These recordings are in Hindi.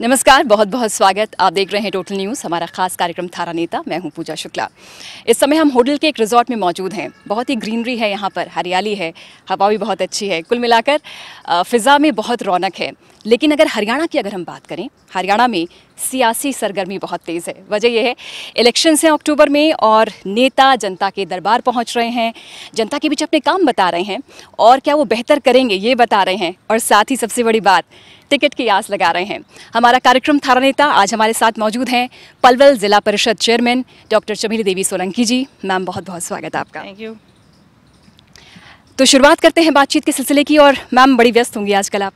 नमस्कार बहुत बहुत स्वागत आप देख रहे हैं टोटल न्यूज़ हमारा खास कार्यक्रम थारा नेता मैं हूं पूजा शुक्ला इस समय हम होटल के एक रिजॉर्ट में मौजूद हैं बहुत ही ग्रीनरी है यहाँ पर हरियाली है हवा भी बहुत अच्छी है कुल मिलाकर फ़िज़ा में बहुत रौनक है लेकिन अगर हरियाणा की अगर हम बात करें हरियाणा में सियासी सरगर्मी बहुत तेज़ है वजह यह है इलेक्शंस हैं अक्टूबर में और नेता जनता के दरबार पहुंच रहे हैं जनता के बीच अपने काम बता रहे हैं और क्या वो बेहतर करेंगे ये बता रहे हैं और साथ ही सबसे बड़ी बात टिकट की आस लगा रहे हैं हमारा कार्यक्रम थारा नेता आज हमारे साथ मौजूद हैं पलवल ज़िला परिषद चेयरमैन डॉक्टर चमेली देवी सोलंकी जी मैम बहुत बहुत स्वागत आपका थैंक यू तो शुरुआत करते हैं बातचीत के सिलसिले की और मैम बड़ी व्यस्त होंगी आजकल आप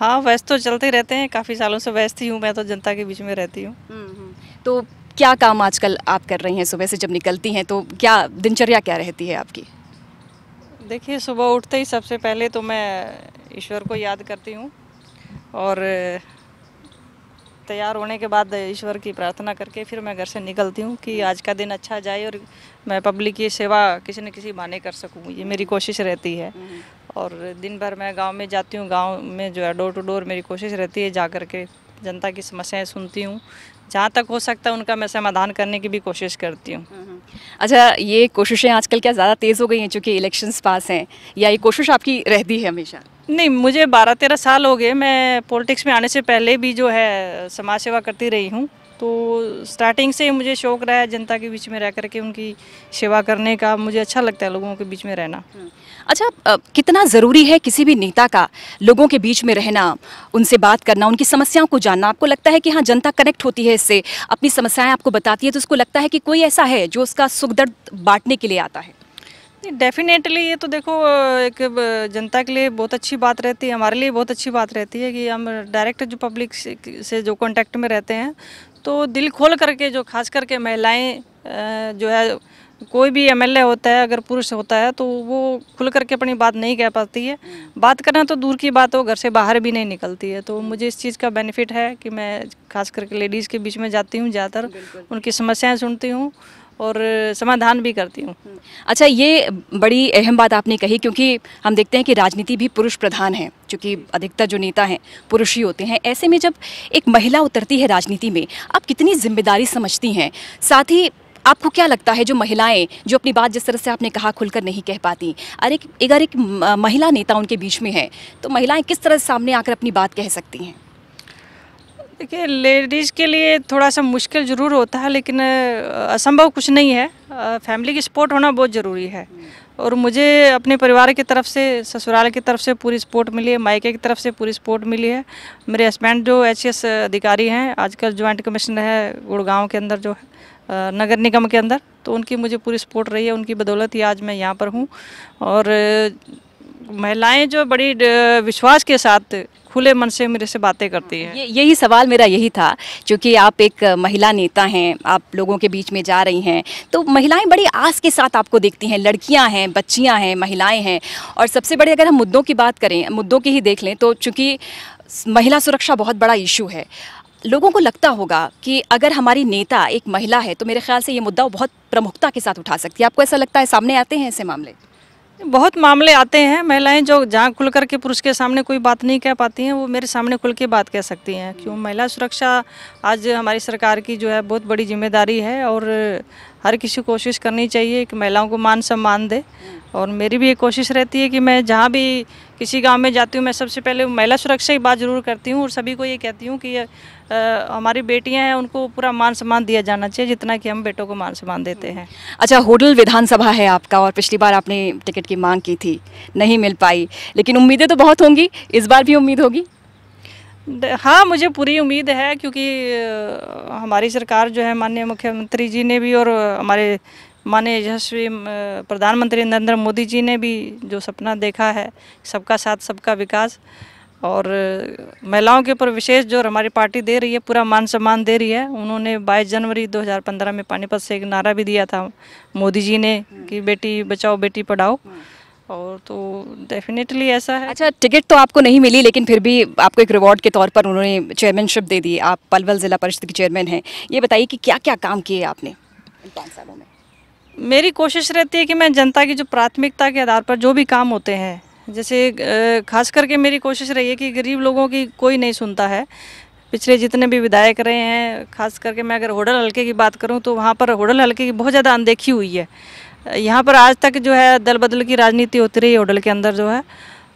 हाँ व्यस्त तो चलते रहते हैं काफ़ी सालों से व्यस्त ही हूँ मैं तो जनता के बीच में रहती हूँ हम्म, हम्म। तो क्या काम आजकल आप कर रही हैं सुबह से जब निकलती हैं तो क्या दिनचर्या क्या रहती है आपकी देखिए सुबह उठते ही सबसे पहले तो मैं ईश्वर को याद करती हूँ और तैयार होने के बाद ईश्वर की प्रार्थना करके फिर मैं घर से निकलती हूँ कि आज का दिन अच्छा जाए और मैं पब्लिक की सेवा किसी न किसी माने कर सकूँ ये मेरी कोशिश रहती है हम्म। और दिन भर मैं गांव में जाती हूँ गांव में जो है डोर टू डोर मेरी कोशिश रहती है जा कर के जनता की समस्याएं सुनती हूँ जहाँ तक हो सकता है उनका मैं समाधान करने की भी कोशिश करती हूँ हम्म, हम्म। अच्छा ये कोशिशें आजकल क्या ज़्यादा तेज़ हो गई हैं चूँकि इलेक्शंस पास हैं या ये कोशिश आपकी रहती है हमेशा नहीं मुझे बारह तेरह साल हो गए मैं पॉलिटिक्स में आने से पहले भी जो है समाज सेवा करती रही हूँ तो स्टार्टिंग से मुझे शौक रहा है जनता के बीच में रह करके उनकी सेवा करने का मुझे अच्छा लगता है लोगों के बीच में रहना हम्म। अच्छा कितना ज़रूरी है किसी भी नेता का लोगों के बीच में रहना उनसे बात करना उनकी समस्याओं को जानना आपको लगता है कि हाँ जनता कनेक्ट होती है इससे अपनी समस्याएं आपको बताती है तो उसको लगता है कि कोई ऐसा है जो उसका सुख दर्द बांटने के लिए आता है डेफिनेटली ये तो देखो एक जनता के लिए बहुत अच्छी बात रहती है हमारे लिए बहुत अच्छी बात रहती है कि हम डायरेक्ट जो पब्लिक से जो कॉन्टैक्ट में रहते हैं तो दिल खोल करके जो खास करके महिलाएं जो है कोई भी एमएलए होता है अगर पुरुष होता है तो वो खुल करके अपनी बात नहीं कह पाती है बात करना तो दूर की बात हो घर से बाहर भी नहीं निकलती है तो मुझे इस चीज़ का बेनिफिट है कि मैं खास करके लेडीज़ के बीच में जाती हूँ ज़्यादातर उनकी समस्याएं सुनती हूँ और समाधान भी करती हूँ हम्म। अच्छा ये बड़ी अहम बात आपने कही क्योंकि हम देखते हैं कि राजनीति भी पुरुष प्रधान है चूँकि अधिकतर जो नेता हैं पुरुष ही होते हैं ऐसे में जब एक महिला उतरती है राजनीति में आप कितनी जिम्मेदारी समझती हैं साथ ही आपको क्या लगता है जो महिलाएं जो अपनी बात जिस तरह से आपने कहा खुलकर नहीं कह पाती अरे अगर एक महिला नेता उनके बीच में है तो महिलाएं किस तरह सामने आकर अपनी बात कह सकती हैं देखिए लेडीज़ के लिए थोड़ा सा मुश्किल ज़रूर होता है लेकिन असंभव कुछ नहीं है फैमिली की सपोर्ट होना बहुत ज़रूरी है और मुझे अपने परिवार की तरफ से ससुराल की तरफ से पूरी सपोर्ट मिली है मायके की तरफ से पूरी सपोर्ट मिली है मेरे हस्बैंड जो एच अधिकारी हैं आजकल ज्वाइंट कमिश्नर है गुड़गांव के अंदर जो है नगर निगम के अंदर तो उनकी मुझे पूरी सपोर्ट रही है उनकी बदौलत ही आज मैं यहाँ पर हूँ और महिलाएं जो बड़ी विश्वास के साथ खुले मन से मेरे से बातें करती हैं यही सवाल मेरा यही था क्योंकि आप एक महिला नेता हैं आप लोगों के बीच में जा रही हैं तो महिलाएं बड़ी आस के साथ आपको देखती हैं लड़कियां हैं बच्चियां हैं महिलाएं हैं और सबसे बड़े अगर हम मुद्दों की बात करें मुद्दों की ही देख लें तो चूँकि महिला सुरक्षा बहुत बड़ा इशू है लोगों को लगता होगा कि अगर हमारी नेता एक महिला है तो मेरे ख्याल से ये मुद्दा बहुत प्रमुखता के साथ उठा सकती है आपको ऐसा लगता है सामने आते हैं ऐसे मामले बहुत मामले आते हैं महिलाएं जो जहाँ खुल करके पुरुष के सामने कोई बात नहीं कह पाती हैं वो मेरे सामने खुल के बात कह सकती हैं क्यों महिला सुरक्षा आज हमारी सरकार की जो है बहुत बड़ी जिम्मेदारी है और हर किसी को कोशिश करनी चाहिए कि महिलाओं को मान सम्मान दे और मेरी भी ये कोशिश रहती है कि मैं जहाँ भी किसी गांव में जाती हूँ मैं सबसे पहले महिला सुरक्षा की बात ज़रूर करती हूँ और सभी को ये कहती हूँ कि आ, हमारी बेटियाँ हैं उनको पूरा मान सम्मान दिया जाना चाहिए जितना कि हम बेटों को मान सम्मान देते हैं अच्छा होटल विधानसभा है आपका और पिछली बार आपने टिकट की मांग की थी नहीं मिल पाई लेकिन उम्मीदें तो बहुत होंगी इस बार भी उम्मीद होगी हाँ मुझे पूरी उम्मीद है क्योंकि हमारी सरकार जो है माननीय मुख्यमंत्री जी ने भी और हमारे माननीय यशस्वी प्रधानमंत्री नरेंद्र मोदी जी ने भी जो सपना देखा है सबका साथ सबका विकास और महिलाओं के ऊपर विशेष जो हमारी पार्टी दे रही है पूरा मान सम्मान दे रही है उन्होंने 22 जनवरी 2015 में पानीपत से एक नारा भी दिया था मोदी जी ने कि बेटी बचाओ बेटी पढ़ाओ और तो डेफिनेटली ऐसा है अच्छा टिकट तो आपको नहीं मिली लेकिन फिर भी आपको एक रिवॉर्ड के तौर पर उन्होंने चेयरमैनशिप दे दी आप पलवल ज़िला परिषद की चेयरमैन हैं ये बताइए कि क्या क्या काम किए आपने पाँच सालों में मेरी कोशिश रहती है कि मैं जनता की जो प्राथमिकता के आधार पर जो भी काम होते हैं जैसे खास करके मेरी कोशिश रही है कि गरीब लोगों की कोई नहीं सुनता है पिछले जितने भी विधायक रहे हैं खास करके मैं अगर होडल हल्के की बात करूं तो वहाँ पर होडल हल्के की बहुत ज़्यादा अनदेखी हुई है यहाँ पर आज तक जो है दल बदल की राजनीति होती रही होटल के अंदर जो है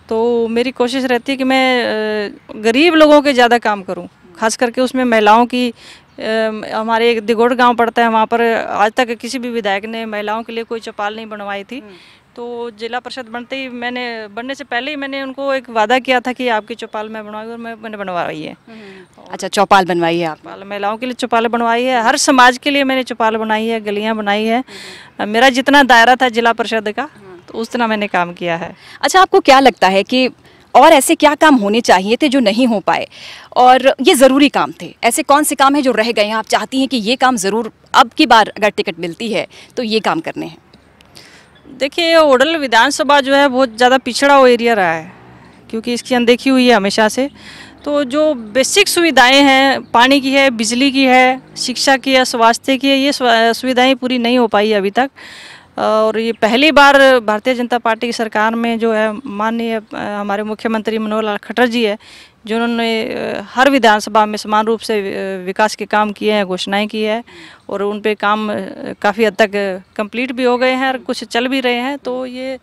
तो मेरी कोशिश रहती है कि मैं गरीब लोगों के ज़्यादा काम करूँ खास करके उसमें महिलाओं की हमारे एक दिगोड़ गांव पड़ता है वहाँ पर आज तक किसी भी विधायक ने महिलाओं के लिए कोई चौपाल नहीं बनवाई थी हम्म। तो जिला परिषद बनते ही मैंने बनने से पहले ही मैंने उनको एक वादा किया था कि आपकी चौपाल मैं बनवाई और मैं मैंने बनवाई है हम्म, हम्म। अच्छा चौपाल बनवाई है आप चौपाल महिलाओं के लिए चौपाल बनवाई है हर समाज के लिए मैंने चौपाल बनाई है गलियाँ बनाई है हम्म। मेरा जितना दायरा था जिला परिषद का हाँ। तो उतना मैंने काम किया है अच्छा आपको क्या लगता है कि और ऐसे क्या काम होने चाहिए थे जो नहीं हो पाए और ये ज़रूरी काम थे ऐसे कौन से काम हैं जो रह गए हैं आप चाहती हैं कि ये काम ज़रूर अब की बार अगर टिकट मिलती है तो ये काम करने हैं देखिए ओडल विधानसभा जो है बहुत ज़्यादा पिछड़ा हुआ एरिया रहा है क्योंकि इसकी अनदेखी हुई है हमेशा से तो जो बेसिक सुविधाएं हैं पानी की है बिजली की है शिक्षा की है स्वास्थ्य की है ये सुविधाएं पूरी नहीं हो पाई अभी तक और ये पहली बार भारतीय जनता पार्टी की सरकार में जो है माननीय हमारे मुख्यमंत्री मनोहर लाल खट्टर जी है जिन्होंने हर विधानसभा में समान रूप से विकास के काम किए हैं घोषणाएं की है और उन पे काम काफ़ी हद तक कंप्लीट भी हो गए हैं और कुछ चल भी रहे हैं तो ये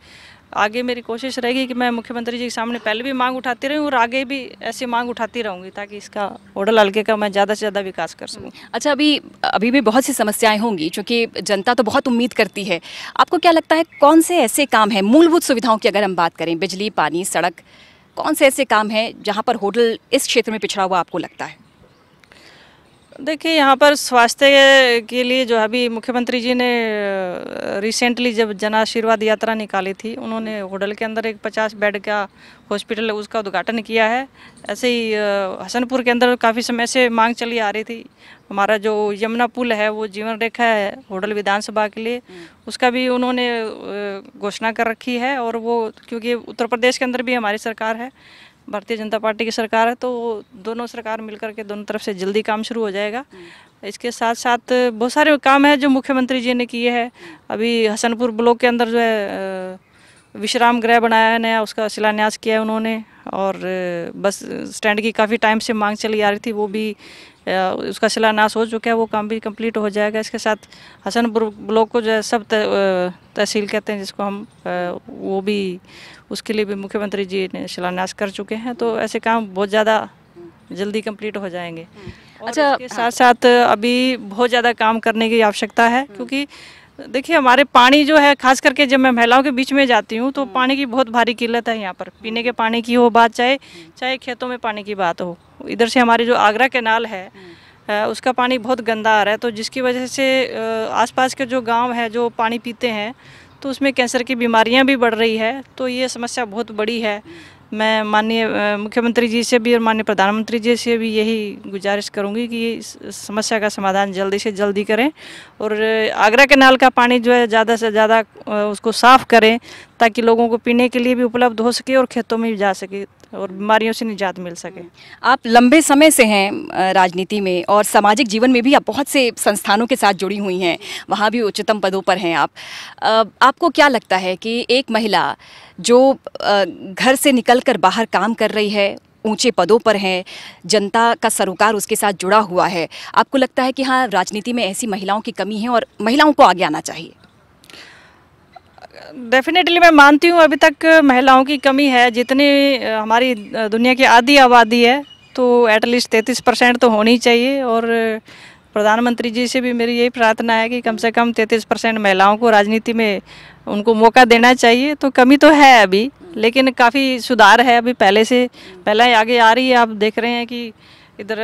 आगे मेरी कोशिश रहेगी कि मैं मुख्यमंत्री जी के सामने पहले भी मांग उठाती रही और आगे भी ऐसी मांग उठाती रहूँगी ताकि इसका होटल हल्के का मैं ज़्यादा से ज़्यादा विकास कर सकूँ हम्म। अच्छा अभी अभी भी बहुत सी समस्याएँ होंगी क्योंकि जनता तो बहुत उम्मीद करती है आपको क्या लगता है कौन से ऐसे काम हैं मूलभूत सुविधाओं की अगर हम बात करें बिजली पानी सड़क कौन से ऐसे काम हैं जहाँ पर होटल इस क्षेत्र में पिछड़ा हुआ आपको लगता है देखिए यहाँ पर स्वास्थ्य के लिए जो अभी मुख्यमंत्री जी ने रिसेंटली जब जन आशीर्वाद यात्रा निकाली थी उन्होंने होटल के अंदर एक 50 बेड का हॉस्पिटल उसका उद्घाटन किया है ऐसे ही हसनपुर के अंदर काफ़ी समय से मांग चली आ रही थी हमारा जो यमुना पुल है वो जीवन रेखा है होटल विधानसभा के लिए हम्म। उसका भी उन्होंने घोषणा कर रखी है और वो क्योंकि उत्तर प्रदेश के अंदर भी हमारी सरकार है भारतीय जनता पार्टी की सरकार है तो दोनों सरकार मिलकर के दोनों तरफ से जल्दी काम शुरू हो जाएगा हम्म। इसके साथ साथ बहुत सारे काम है जो मुख्यमंत्री जी ने किए हैं अभी हसनपुर ब्लॉक के अंदर जो है विश्राम गृह बनाया है नया उसका शिलान्यास किया है उन्होंने और बस स्टैंड की काफ़ी टाइम से मांग चली आ रही थी वो भी उसका शिलान्यास हो चुका है वो काम भी कंप्लीट हो जाएगा इसके साथ हसनपुर ब्लॉक को जो है सब तहसील कहते हैं जिसको हम वो भी उसके लिए भी मुख्यमंत्री जी ने शिलान्यास कर चुके हैं तो ऐसे काम बहुत ज़्यादा जल्दी कंप्लीट हो जाएंगे हम्म। अच्छा हाँ। साथ साथ अभी बहुत ज़्यादा काम करने की आवश्यकता है क्योंकि देखिए हमारे पानी जो है खास करके जब मैं महिलाओं के बीच में जाती हूँ तो हम्म। पानी की बहुत भारी किल्लत है यहाँ पर पीने के पानी की हो बात चाहे हम्म। चाहे खेतों में पानी की बात हो इधर से हमारे जो आगरा कैनाल है हम्म। उसका पानी बहुत गंदा आ रहा है तो जिसकी वजह से आसपास के जो गांव है जो पानी पीते हैं तो उसमें कैंसर की बीमारियां भी बढ़ रही है तो ये समस्या बहुत बड़ी है मैं माननीय मुख्यमंत्री जी से भी और माननीय प्रधानमंत्री जी से भी यही गुजारिश करूंगी कि इस समस्या का समाधान जल्दी से जल्दी करें और आगरा के नाल का पानी जो है ज़्यादा से ज़्यादा उसको साफ़ करें ताकि लोगों को पीने के लिए भी उपलब्ध हो सके और खेतों में भी जा सके और बीमारियों से निजात मिल सके हम्म। आप लंबे समय से हैं राजनीति में और सामाजिक जीवन में भी आप बहुत से संस्थानों के साथ जुड़ी हुई हैं वहाँ भी उच्चतम पदों पर हैं आप आपको क्या लगता है कि एक महिला जो घर से कर बाहर काम कर रही है ऊंचे पदों पर हैं जनता का सरोकार उसके साथ जुड़ा हुआ है आपको लगता है कि हाँ राजनीति में ऐसी महिलाओं की कमी है और महिलाओं को आगे आना चाहिए डेफिनेटली मैं मानती हूँ अभी तक महिलाओं की कमी है जितनी हमारी दुनिया की आधी आबादी है तो एटलीस्ट तैंतीस परसेंट तो होनी चाहिए और प्रधानमंत्री जी से भी मेरी यही प्रार्थना है कि कम से कम तैंतीस परसेंट महिलाओं को राजनीति में उनको मौका देना चाहिए तो कमी तो है अभी लेकिन काफ़ी सुधार है अभी पहले से पहले आगे आ रही है आप देख रहे हैं कि इधर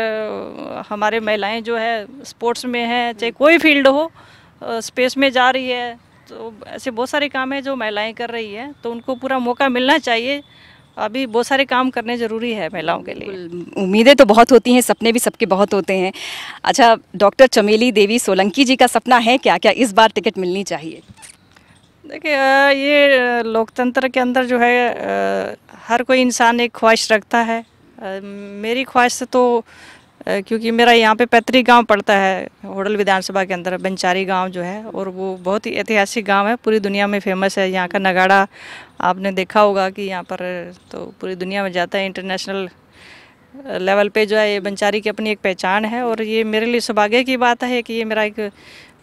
हमारे महिलाएं जो है स्पोर्ट्स में है चाहे कोई फील्ड हो स्पेस में जा रही है तो ऐसे बहुत सारे काम है जो महिलाएं कर रही है तो उनको पूरा मौका मिलना चाहिए अभी बहुत सारे काम करने ज़रूरी है महिलाओं के लिए उम्मीदें तो बहुत होती हैं सपने भी सबके बहुत होते हैं अच्छा डॉक्टर चमेली देवी सोलंकी जी का सपना है क्या क्या इस बार टिकट मिलनी चाहिए देखिए ये लोकतंत्र के अंदर जो है हर कोई इंसान एक ख्वाहिश रखता है मेरी ख्वाहिश तो क्योंकि मेरा यहाँ पे पैतृक गांव पड़ता है होडल विधानसभा के अंदर बंचारी गांव जो है और वो बहुत ही ऐतिहासिक गांव है पूरी दुनिया में फेमस है यहाँ का नगाड़ा आपने देखा होगा कि यहाँ पर तो पूरी दुनिया में जाता है इंटरनेशनल लेवल पे जो है ये बंचारी की अपनी एक पहचान है और ये मेरे लिए सौभाग्य की बात है कि ये मेरा एक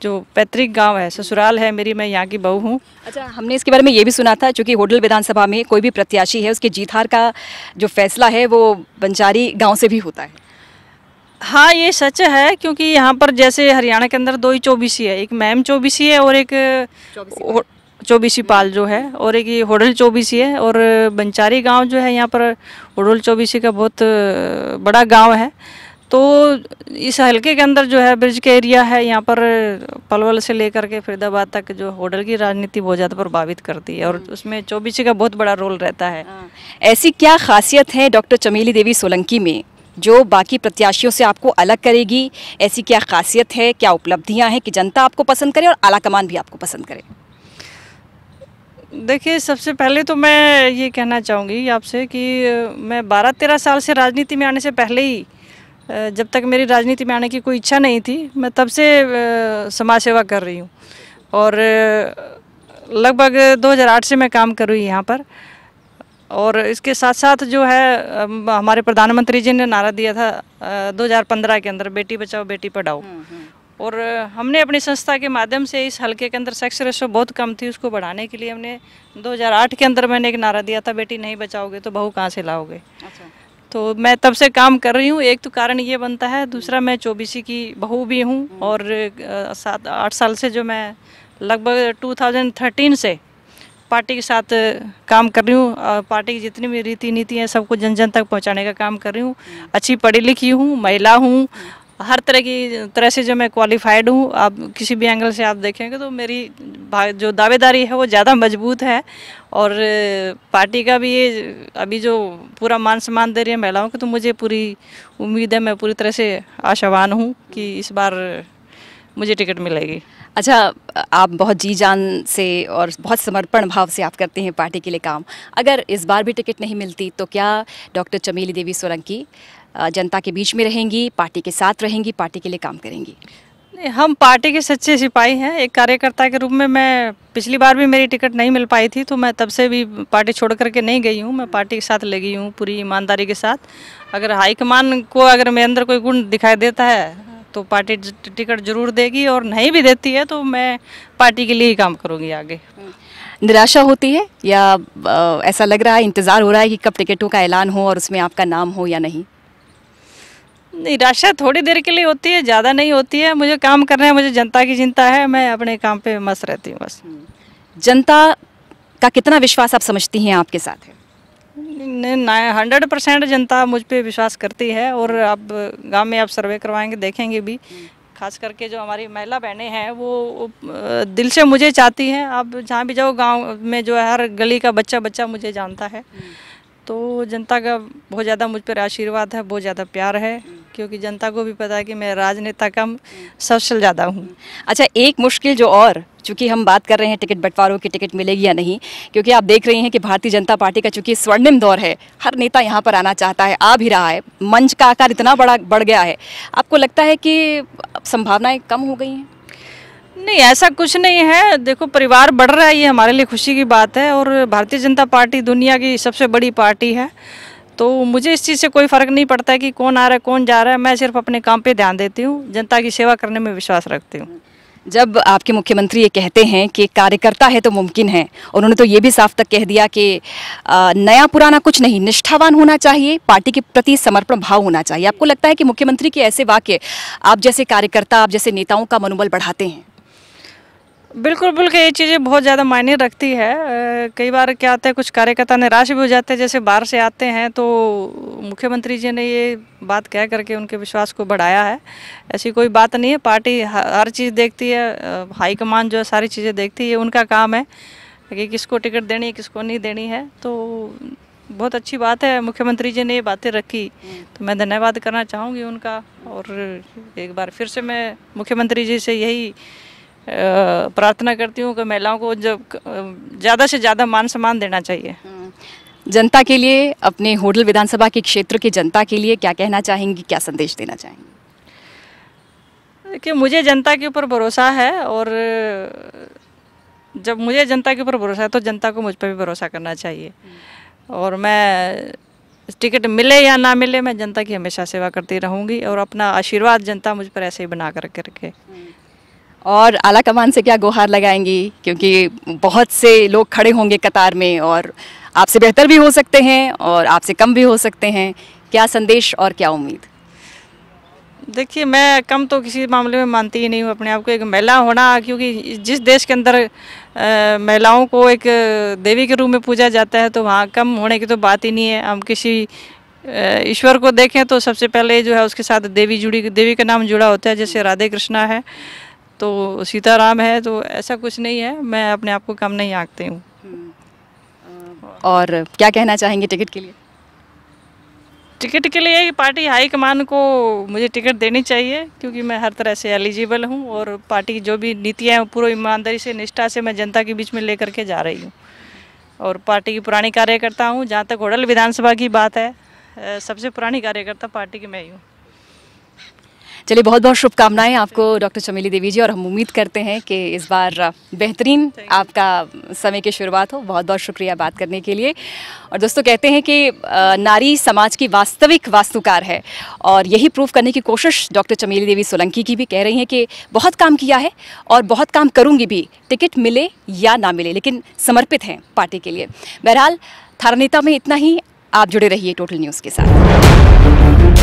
जो पैतृक गांव है ससुराल है मेरी मैं यहाँ की बहू हूँ अच्छा हमने इसके बारे में ये भी सुना था चूँकि होटल विधानसभा में कोई भी प्रत्याशी है उसके जीत हार का जो फैसला है वो बंजारी गाँव से भी होता है हाँ ये सच है क्योंकि यहाँ पर जैसे हरियाणा के अंदर दो ही चौबीसी है एक मैम चौबीसी है और एक चौबीसी पाल जो है और एक ये होडल चौबीसी है और बंचारी गांव जो है यहाँ पर होडल चौबीसी का बहुत बड़ा गांव है तो इस हलके के अंदर जो है ब्रिज के एरिया है यहाँ पर पलवल से लेकर के फरीदाबाद तक जो होडल की राजनीति बहुत ज़्यादा प्रभावित करती है और हम्म। उसमें चौबीसी का बहुत बड़ा रोल रहता है हाँ। ऐसी क्या खासियत है डॉक्टर चमेली देवी सोलंकी में जो बाकी प्रत्याशियों से आपको अलग करेगी ऐसी क्या खासियत है क्या उपलब्धियां हैं कि जनता आपको पसंद करे और आलाकमान भी आपको पसंद करे देखिए सबसे पहले तो मैं ये कहना चाहूँगी आपसे कि मैं बारह तेरह साल से राजनीति में आने से पहले ही जब तक मेरी राजनीति में आने की कोई इच्छा नहीं थी मैं तब से समाज सेवा कर रही हूँ और लगभग 2008 से मैं काम कर रही यहाँ पर और इसके साथ साथ जो है हमारे प्रधानमंत्री जी ने नारा दिया था 2015 के अंदर बेटी बचाओ बेटी पढ़ाओ हम्म, हम्म। और हमने अपनी संस्था के माध्यम से इस हलके के अंदर सेक्स रेशो बहुत कम थी उसको बढ़ाने के लिए हमने 2008 के अंदर मैंने एक नारा दिया था बेटी नहीं बचाओगे तो बहू कहाँ से लाओगे अच्छा। तो मैं तब से काम कर रही हूँ एक तो कारण ये बनता है दूसरा मैं चौबीसी की बहू भी हूँ हम्म। और सात आठ साल से जो मैं लगभग टू से पार्टी के साथ काम कर रही हूँ पार्टी की जितनी भी रीति नीति है सबको जन जन तक पहुँचाने का काम कर रही हूँ हम्म। अच्छी पढ़ी लिखी हूँ महिला हूँ हर तरह की तरह से जो मैं क्वालिफाइड हूँ आप किसी भी एंगल से आप देखेंगे तो मेरी जो दावेदारी है वो ज़्यादा मजबूत है और पार्टी का भी ये अभी जो पूरा मान सम्मान दे रही है महिलाओं को तो मुझे पूरी उम्मीद है मैं पूरी तरह से आशावान हूँ कि इस बार मुझे टिकट मिलेगी अच्छा आप बहुत जी जान से और बहुत समर्पण भाव से आप करते हैं पार्टी के लिए काम अगर इस बार भी टिकट नहीं मिलती तो क्या डॉक्टर चमेली देवी सोलंकी जनता के बीच में रहेंगी पार्टी के साथ रहेंगी पार्टी के लिए काम करेंगी हम पार्टी के सच्चे सिपाही हैं एक कार्यकर्ता के रूप में मैं पिछली बार भी मेरी टिकट नहीं मिल पाई थी तो मैं तब से भी पार्टी छोड़ करके नहीं गई हूँ मैं पार्टी के साथ लगी हूँ पूरी ईमानदारी के साथ अगर हाईकमान को अगर मेरे अंदर कोई गुण दिखाई देता है तो पार्टी टिकट जरूर देगी और नहीं भी देती है तो मैं पार्टी के लिए ही काम करूँगी आगे निराशा होती है या ऐसा लग रहा है इंतज़ार हो रहा है कि कब टिकटों का ऐलान हो और उसमें आपका नाम हो या नहीं निराशा थोड़ी देर के लिए होती है ज़्यादा नहीं होती है मुझे काम करना है मुझे जनता की चिंता है मैं अपने काम पे मस्त रहती हूँ बस हम्म। जनता का कितना विश्वास आप समझती हैं आपके साथ है हंड्रेड परसेंट जनता मुझ पर विश्वास करती है और अब गांव में आप सर्वे करवाएंगे देखेंगे भी खास करके जो हमारी महिला बहनें हैं वो दिल से मुझे चाहती हैं आप जहाँ भी जाओ गांव में जो है हर गली का बच्चा बच्चा मुझे जानता है तो जनता का बहुत ज़्यादा मुझ पर आशीर्वाद है बहुत ज़्यादा प्यार है क्योंकि जनता को भी पता है कि मैं राजनेता का सबसे ज़्यादा हूँ अच्छा एक मुश्किल जो और चूँकि हम बात कर रहे हैं टिकट बंटवारों की टिकट मिलेगी या नहीं क्योंकि आप देख रही हैं कि भारतीय जनता पार्टी का चूँकि स्वर्णिम दौर है हर नेता यहाँ पर आना चाहता है आ भी रहा है मंच का आकार इतना बड़ा बढ़ गया है आपको लगता है कि संभावनाएँ कम हो गई हैं नहीं ऐसा कुछ नहीं है देखो परिवार बढ़ रहा है ये हमारे लिए खुशी की बात है और भारतीय जनता पार्टी दुनिया की सबसे बड़ी पार्टी है तो मुझे इस चीज़ से कोई फ़र्क नहीं पड़ता है कि कौन आ रहा है कौन जा रहा है मैं सिर्फ अपने काम पे ध्यान देती हूँ जनता की सेवा करने में विश्वास रखती हूँ जब आपके मुख्यमंत्री ये कहते हैं कि कार्यकर्ता है तो मुमकिन है उन्होंने तो ये भी साफ तक कह दिया कि नया पुराना कुछ नहीं निष्ठावान होना चाहिए पार्टी के प्रति समर्पण भाव होना चाहिए आपको लगता है कि मुख्यमंत्री के ऐसे वाक्य आप जैसे कार्यकर्ता आप जैसे नेताओं का मनोबल बढ़ाते हैं बिल्कुल बिल्कुल ये चीज़ें बहुत ज़्यादा मायने रखती है कई बार क्या आता है कुछ कार्यकर्ता निराश भी हो जाते हैं जैसे बाहर से आते हैं तो मुख्यमंत्री जी ने ये बात कह करके उनके विश्वास को बढ़ाया है ऐसी कोई बात नहीं है पार्टी हर चीज़ देखती है हाईकमान जो है सारी चीज़ें देखती है उनका काम है कि किसको टिकट देनी है किसको नहीं देनी है तो बहुत अच्छी बात है मुख्यमंत्री जी ने ये बातें रखी तो मैं धन्यवाद करना चाहूँगी उनका और एक बार फिर से मैं मुख्यमंत्री जी से यही प्रार्थना करती हूँ कि महिलाओं को जब ज़्यादा से ज़्यादा मान सम्मान देना चाहिए हम्म। जनता के लिए अपने होटल विधानसभा के क्षेत्र की जनता के लिए क्या कहना चाहेंगी क्या संदेश देना चाहेंगी देखिए मुझे जनता के ऊपर भरोसा है और जब मुझे जनता के ऊपर भरोसा है तो जनता को मुझ पर भी भरोसा करना चाहिए हम्म। और मैं टिकट मिले या ना मिले मैं जनता की हमेशा सेवा करती रहूँगी और अपना आशीर्वाद जनता मुझ पर ऐसे ही बना कर करके हम्म। और आला कमान से क्या गुहार लगाएंगी क्योंकि बहुत से लोग खड़े होंगे कतार में और आपसे बेहतर भी हो सकते हैं और आपसे कम भी हो सकते हैं क्या संदेश और क्या उम्मीद देखिए मैं कम तो किसी मामले में मानती ही नहीं हूँ अपने आप को एक महिला होना क्योंकि जिस देश के अंदर महिलाओं को एक देवी के रूप में पूजा जाता है तो वहाँ कम होने की तो बात ही नहीं है हम किसी ईश्वर को देखें तो सबसे पहले जो है उसके साथ देवी जुड़ी देवी का नाम जुड़ा होता है जैसे राधे कृष्णा है तो सीताराम है तो ऐसा कुछ नहीं है मैं अपने आप को कम नहीं आँखते हूँ हम्म। और क्या कहना चाहेंगे टिकट के लिए टिकट के लिए पार्टी हाई कमान को मुझे टिकट देनी चाहिए क्योंकि मैं हर तरह से एलिजिबल हूँ और पार्टी की जो भी नीतियाँ हैं पूरी ईमानदारी से निष्ठा से मैं जनता के बीच में लेकर के जा रही हूँ और पार्टी की पुरानी कार्यकर्ता हूँ जहाँ तक होडल विधानसभा की बात है सबसे पुरानी कार्यकर्ता पार्टी की मैं ही हूँ चलिए बहुत बहुत शुभकामनाएं आपको डॉक्टर चमेली देवी जी और हम उम्मीद करते हैं कि इस बार बेहतरीन आपका समय की शुरुआत हो बहुत बहुत शुक्रिया बात करने के लिए और दोस्तों कहते हैं कि नारी समाज की वास्तविक वास्तुकार है और यही प्रूव करने की कोशिश डॉक्टर चमेली देवी सोलंकी की भी कह रही हैं कि बहुत काम किया है और बहुत काम करूँगी भी टिकट मिले या ना मिले लेकिन समर्पित हैं पार्टी के लिए बहरहाल थारा नेता में इतना ही आप जुड़े रहिए टोटल न्यूज़ के साथ